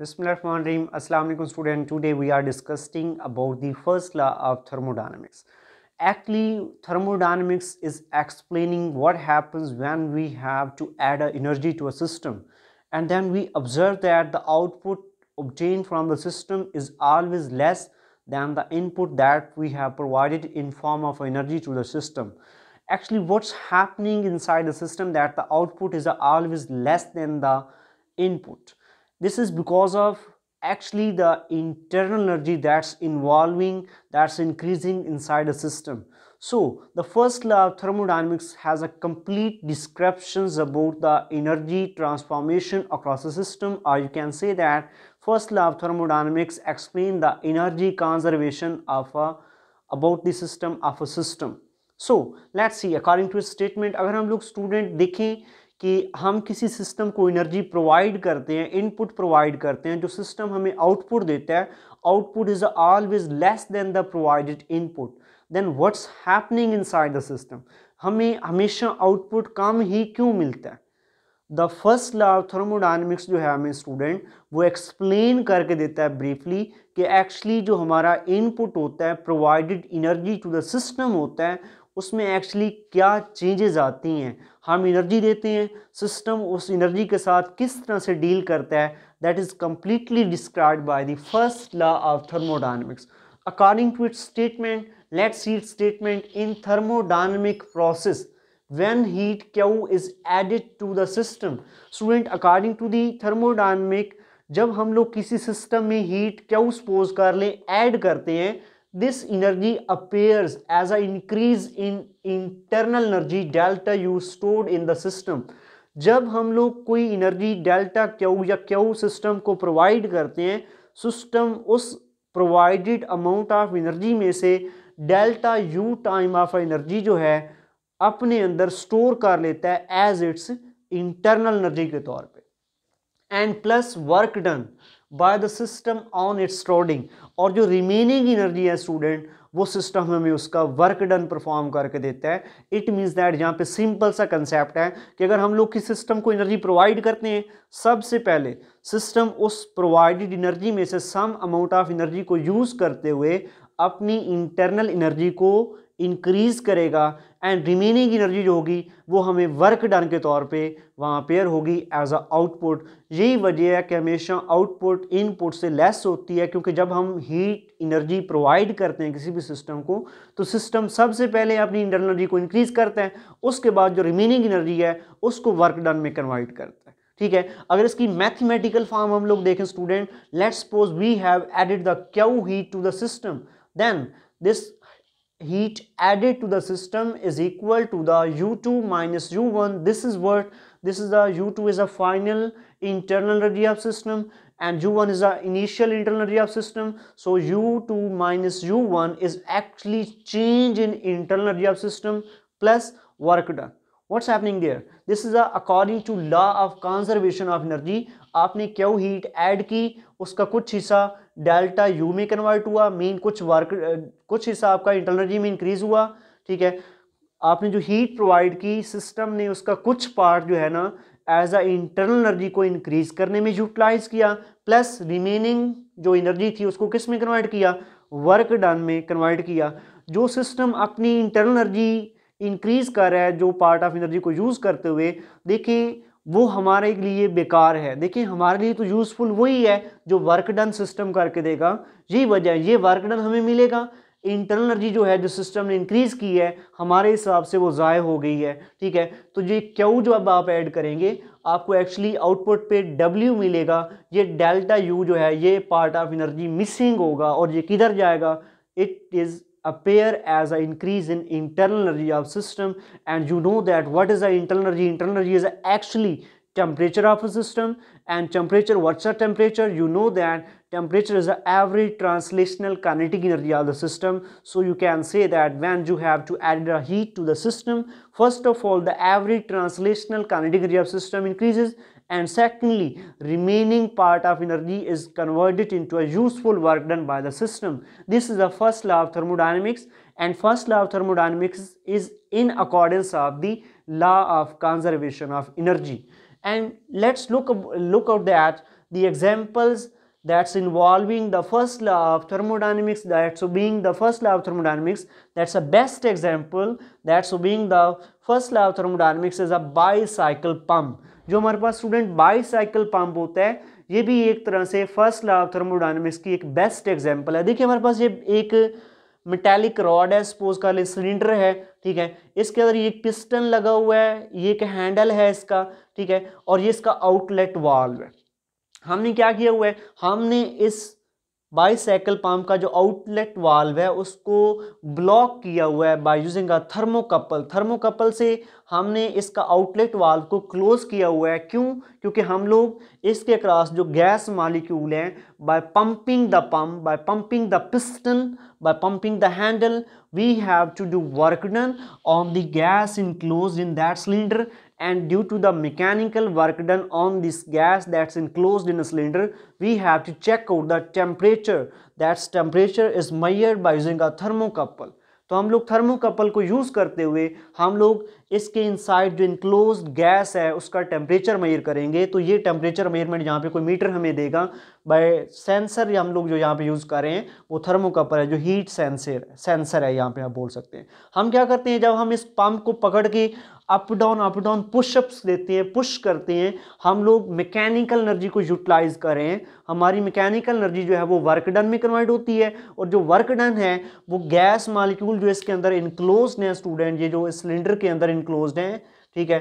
Bismillahirrahmanirrahim. Assalamu alaikum student. Today we are discussing about the first law of thermodynamics. Actually, thermodynamics is explaining what happens when we have to add energy to a system. And then we observe that the output obtained from the system is always less than the input that we have provided in form of energy to the system. Actually, what's happening inside the system that the output is always less than the input this is because of actually the internal energy that's involving that's increasing inside a system so the first law of thermodynamics has a complete descriptions about the energy transformation across the system or you can say that first law of thermodynamics explain the energy conservation of a about the system of a system so let's see according to a statement अगर हम लोग student देखें कि हम किसी system को energy provide करते हैं इनपुट प्रोवाइड करते हैं जो सिस्टम हमें आउटपुट देता है output is always less than the provided input then what's happening inside the system हमें हमेशा आउटपुट कम ही क्यों मिलता है the first law of thermodynamics जो है हमें स्टूडेंट वो एक्सप्लेन करके देता है ब्रीफली कि एक्चुअली जो हमारा इनपुट होता है provided energy to the system होता है उसमें एक्चुअली क्या चेंजेस आती हैं हम एनर्जी देते हैं सिस्टम उस एनर्जी के साथ किस तरह से डील करता है that is completely describe by the first law of thermodynamics according to its statement let's see its statement in thermodynamic process when heat q is added to the system student according to the जब हम लोग किसी system में heat Q suppose कर लें add करते हैं this energy appears as an increase in internal energy delta U stored in the system. जब हम लोग कोई एनर्जी डेल्टा क्यू या क्यू सिस्टम को प्रोवाइड करते हैं सिस्टम उस प्रोवाइडेड अमाउंट ऑफ एनर्जी में से delta U time of energy जो है अपने अंदर स्टोर कर लेता है एज इट्स इंटरनल एनर्जी के तौर पे and plus work done by the system on its ट्रोडिंग और जो रिमेनिंग एनर्जी है स्टूडेंट वो सिस्टम हमें उसका वर्क डन परफॉर्म करके देता है इट मीन्स दैट यहाँ पे सिंपल सा कंसेप्ट है कि अगर हम लोग किस सिस्टम को एनर्जी प्रोवाइड करते हैं सबसे पहले सिस्टम उस प्रोवाइडेड एनर्जी में से सम अमाउंट ऑफ एनर्जी को यूज़ करते हुए अपनी इंटरनल एनर्जी को इंक्रीज़ करेगा एंड रिमेनिंग एनर्जी जो होगी वो हमें वर्क डन के तौर पे वहाँ पेयर होगी एज अ आउटपुट यही वजह है कि हमेशा आउटपुट इनपुट से लेस होती है क्योंकि जब हम हीट एनर्जी प्रोवाइड करते हैं किसी भी सिस्टम को तो सिस्टम सबसे पहले अपनी इंटरनल एनर्जी को इंक्रीज़ करता है उसके बाद जो रिमेनिंग एनर्जी है उसको वर्क डन में कन्वर्ट करता है ठीक है अगर इसकी मैथमेटिकल फॉर्म हम लोग देखें student let's suppose we have added the Q heat to the system then this heat added to the system is equal to the u2 minus u1 this is what this is the u2 is a final internal radiative system and u1 is the initial internal radiative system so u2 minus u1 is actually change in internal radiative system plus work done what's happening there this is a according to law of conservation of energy आपने क्यों heat add की उसका कुछ हिस्सा delta U में convert हुआ mean कुछ work कुछ हिस्सा आपका एनर्जी में इंक्रीज हुआ ठीक है आपने जो हीट प्रोवाइड की सिस्टम ने उसका कुछ पार्ट जो है ना एज अ इंटरनल एनर्जी को इंक्रीज करने में यूटिलाइज किया प्लस रिमेनिंग जो एनर्जी थी उसको किस में कन्वर्ट किया वर्क डन में कन्वर्ट किया जो सिस्टम अपनी इंटरनल एनर्जी इंक्रीज कर रहा है जो पार्ट ऑफ एनर्जी को यूज़ करते हुए देखिए वो हमारे लिए बेकार है देखिए हमारे लिए तो यूज़फुल वही है जो वर्क डन सिस्टम करके देगा यही वजह है ये वर्क डन हमें मिलेगा इंटरनल एनर्जी जो है जो सिस्टम ने इंक्रीज़ की है हमारे हिसाब से वो ज़ाय हो गई है ठीक है तो ये क्यू जो अब आप ऐड करेंगे आपको एक्चुअली आउटपुट पे डब्ल्यू मिलेगा ये डेल्टा यू जो है ये पार्ट ऑफ एनर्जी मिसिंग होगा और ये किधर जाएगा it is appear as an increase in internal energy of system and you know that what is the internal energy internal energy is actually temperature of a system and temperature what's the temperature you know that temperature is the average translational kinetic energy of the system so you can say that when you have to add a heat to the system first of all the average translational kinetic energy of system increases and secondly remaining part of energy is converted into a useful work done by the system this is the first law of thermodynamics and first law of thermodynamics is in accordance of the law of conservation of energy and let's look look at that the examples that's involving the first law of thermodynamics that's being the first law of thermodynamics that's a best example that's being the first law of thermodynamics is a bicycle pump जो हमारे पास student bicycle pump होता है ये भी एक तरह से first law of thermodynamics की एक बेस्ट एग्जाम्पल है देखिए हमारे पास ये एक मेटेलिक रॉड है सपोज कर ले सिलेंडर है ठीक है इसके अंदर ये पिस्टन लगा हुआ है ये एक हैंडल है इसका ठीक है और ये इसका आउटलेट वाल्व है हमने क्या किया हुआ है हमने इस बाईसाइकिल पंप का जो आउटलेट वाल्व है उसको ब्लॉक किया हुआ है by using a thermocouple thermocouple से हमने इसका आउटलेट वाल्व को क्लोज किया हुआ है क्यों क्योंकि हम लोग इसके अक्रॉस जो गैस मालिक्यूल हैं by pumping the pump by pumping the piston by pumping the handle we have to do work done on the gas enclose in that cylinder and due to the mechanical work done on this gas that's enclosed in a cylinder we have to check out the temperature that's temperature is measured by using a thermocouple तो हम लोग thermocouple को use करते हुए हम लोग इसके inside जो इनक्लोज गैस है उसका टेम्परेचर मेयर करेंगे तो ये टेम्परेचर मेयरमेंट यहाँ पे कोई मीटर हमें देगा बाय सेंसर हम लोग जो यहाँ पे यूज़ कर रहे हैं वो थर्मोकपर है जो हीट सेंसर सेंसर है यहाँ पे आप बोल सकते हैं हम क्या करते हैं जब हम इस पंप को पकड़ के up down up down pushups देते हैं पुश करते हैं हम लोग मैकेनिकल एनर्जी को यूटिलाइज करें हमारी मैकेनिकल एनर्जी जो है वो वर्क डन में कन्वर्ट होती है और जो वर्क डन है वो गैस मालिक्यूल जो इसके अंदर इनक्लोज है स्टूडेंट ये जो सिलेंडर के अंदर इनक्लोज हैं ठीक है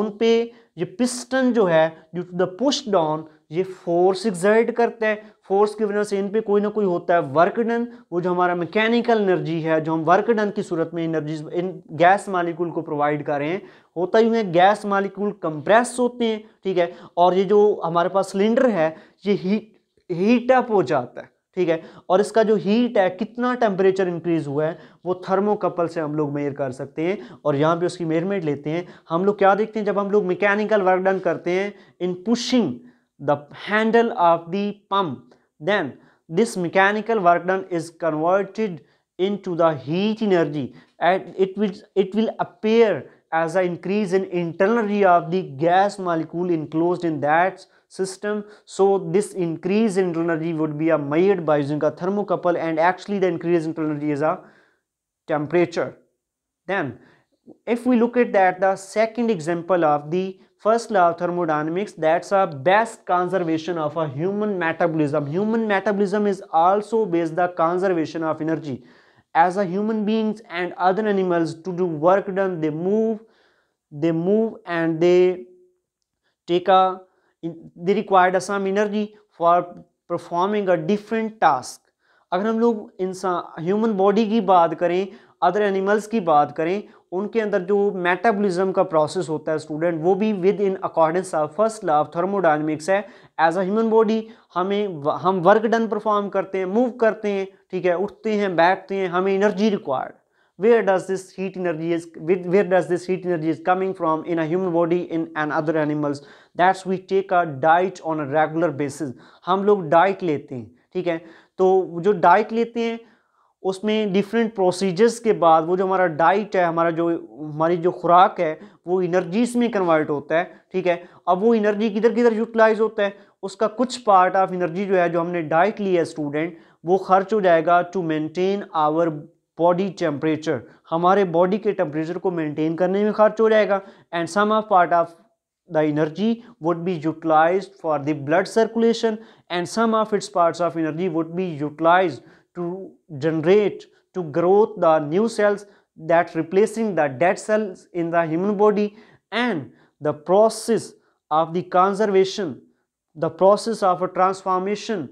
उन पे ये पिस्टन जो है due to the push down ये फोर्स एग्जर्ट करता है फोर्स की वजह से इन पे कोई ना कोई होता है वर्क डन वो जो हमारा मैकेनिकल एनर्जी है जो हम वर्क डन की सूरत में एनर्जी इन गैस मालिक्यूल को प्रोवाइड कर रहे हैं होता ही है गैस मालिक्यूल कंप्रेस होते हैं ठीक है और ये जो हमारे पास सिलेंडर है ये हीट हीटअप हो जाता है ठीक है और इसका जो हीट है कितना टेम्परेचर इंक्रीज हुआ है वो थर्मोकपल से हम लोग मेयर कर सकते हैं और यहाँ पे उसकी मेयरमेंट लेते हैं हम लोग क्या देखते हैं जब हम लोग मैकेनिकल वर्क डन करते हैं in pushing the handle of the pump then this mechanical work is converted into the heat energy at it will it will appear as I increase in internal energy of the gas molecule enclosed in that system. So this increase in internal energy would be a measured by using a thermocouple and actually the increase in internal energy is a temperature. Then if we look at that the second example of the first law of thermodynamics that's a best conservation of a human metabolism human metabolism is also based the conservation of energy as a human beings and other animals to do work done they move they move and they take a they required some energy for performing a different task अगर हम लोग इंसान human body की बात करें other animals की बात करें उनके अंदर जो मेटाबॉलिज्म का प्रोसेस होता है स्टूडेंट वो भी within accordance of first law of thermodynamics है एज अ ह्यूमन बॉडी हमें हम वर्क डन परफॉर्म करते हैं मूव करते हैं ठीक है उठते हैं बैठते हैं हमें energy required where does this heat energy is where does this heat energy is coming from in human body in another animals that's we take a diet on a regular basis हम लोग diet लेते हैं ठीक है तो जो diet लेते हैं उसमें डिफरेंट प्रोसीजर्स के बाद वो जो हमारा डाइट है हमारा जो हमारी जो खुराक है वो इनर्जीज में कन्वर्ट होता है ठीक है अब वो इनर्जी किधर किधर यूटिलाइज होता है उसका कुछ पार्ट ऑफ इनर्जी जो है जो हमने डाइट लिया है स्टूडेंट वो खर्च हो जाएगा to maintain our body temperature हमारे बॉडी के टेम्परेचर को मेंटेन करने में खर्च हो जाएगा and some of part of the energy would be utilized for the blood circulation and some of its parts of energy would be utilized to generate to grow the new cells that replacing the dead cells in the human body and the process of the conservation the process of a transformation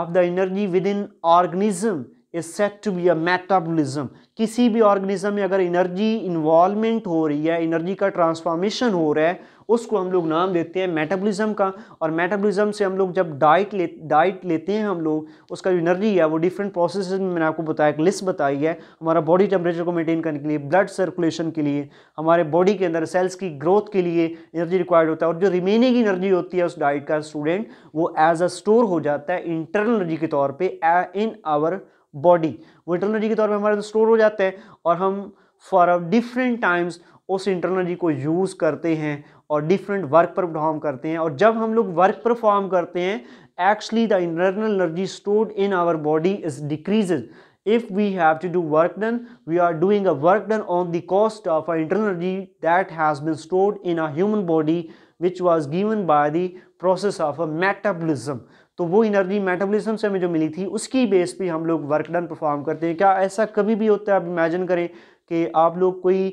of the energy within organism is set to be a metabolism किसी भी organism में अगर energy involvement हो रही है energy का transformation हो रहा है उसको हम लोग नाम देते हैं मेटाबॉलिज्म का और मेटाबॉलिज्म से हम लोग जब डाइट ले डाइट लेते हैं हम लोग उसका जो एनर्जी है वो डिफरेंट प्रोसेस में मैंने आपको बताया एक लिस्ट बताई है हमारा बॉडी टेम्परेचर को मेनटेन करने के लिए ब्लड सर्कुलेशन के लिए हमारे बॉडी के अंदर सेल्स की ग्रोथ के लिए एनर्जी रिक्वायर्ड होता है और जो रिमेनिंग एनर्जी होती है उस डाइट का स्टूडेंट वो एज अ स्टोर हो जाता है इंटरनल एनर्जी के तौर पर इन आवर बॉडी वो इंटरनल एनर्जी के तौर पर हमारे स्टोर हो जाता है और हम फॉर डिफरेंट टाइम्स उस इंटरनल एनर्जी को यूज़ करते हैं और डिफरेंट वर्क परफॉर्म करते हैं और जब हम लोग वर्क परफॉर्म करते हैं actually the internal energy stored in our body is decreases if we have to do work done we are doing a work done on the cost of a internal energy that has been stored in a human body which was given by the process of a metabolism तो वो energy metabolism से हमें जो मिली थी उसकी base पे हम लोग वर्क डन परफॉर्म करते हैं क्या ऐसा कभी भी होता है आप इमेजिन करें कि आप लोग कोई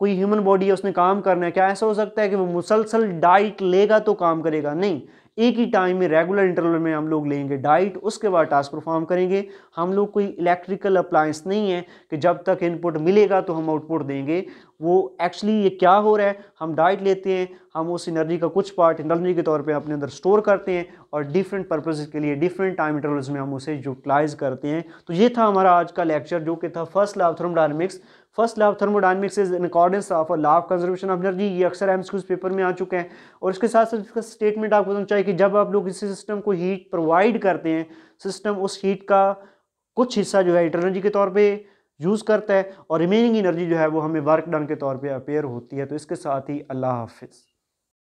कोई ह्यूमन बॉडी है उसने काम करना है क्या ऐसा हो सकता है कि वो मुसलसल डाइट लेगा तो काम करेगा नहीं एक ही टाइम में रेगुलर इंटरवल में हम लोग लेंगे डाइट उसके बाद टास्क परफॉर्म करेंगे हम लोग कोई इलेक्ट्रिकल अप्लायंस नहीं है कि जब तक इनपुट मिलेगा तो हम आउटपुट देंगे वो एक्चुअली ये क्या हो रहा है हम डाइट लेते हैं हम उस एनर्जी का कुछ पार्ट एनर्जी के तौर पे अपने अंदर स्टोर करते हैं और डिफरेंट पर्पसेज के लिए डिफरेंट टाइम इंटरवल्स में हम उसे यूटिलाइज करते हैं तो ये था हमारा आज का लेक्चर जो कि था first law thermodynamics first law thermodynamics is in accordance of law of conservation of energy ये अक्सर एम पेपर में आ चुके हैं और इसके साथ साथ इसका स्टेटमेंट आपको समझ चाहिए कि जब आप लोग इसी सिस्टम को हीट प्रोवाइड करते हैं सिस्टम उस हीट का कुछ हिस्सा जो है इटर्नर्जी के तौर पर यूज़ करता है और रिमेनिंग एनर्जी जो है वो हमें वर्क डन के तौर पे अपेयर होती है तो इसके साथ ही अल्लाह हाफिज़